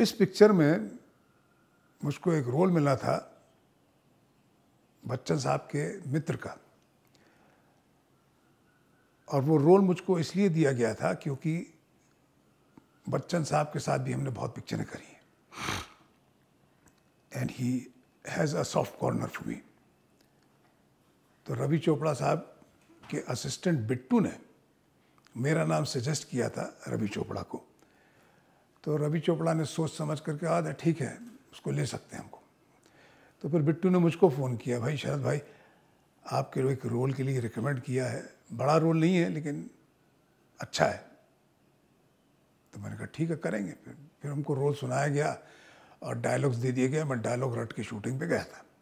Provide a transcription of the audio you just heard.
इस पिक्चर में मुझको एक रोल मिला था बच्चन साहब के मित्र का और वो रोल मुझको इसलिए दिया गया था क्योंकि बच्चन साहब के साथ भी हमने बहुत पिक्चरें करी हैं and he has a soft corner to me तो रवि चोपड़ा साहब के असिस्टेंट बिट्टू ने मेरा नाम सजेस्ट किया था रवि चोपड़ा को तो रवि चोपड़ा ने सोच समझ करके कहा ठीक है उसको ले सकते हैं हमको तो फिर बिट्टू ने मुझको फ़ोन किया भाई शरद भाई आपके एक रोल के लिए रिकमेंड किया है बड़ा रोल नहीं है लेकिन अच्छा है तो मैंने कहा ठीक है करेंगे फिर फिर हमको रोल सुनाया गया और डायलॉग्स दे दिए गए मैं डायलॉग रट के शूटिंग पे गया था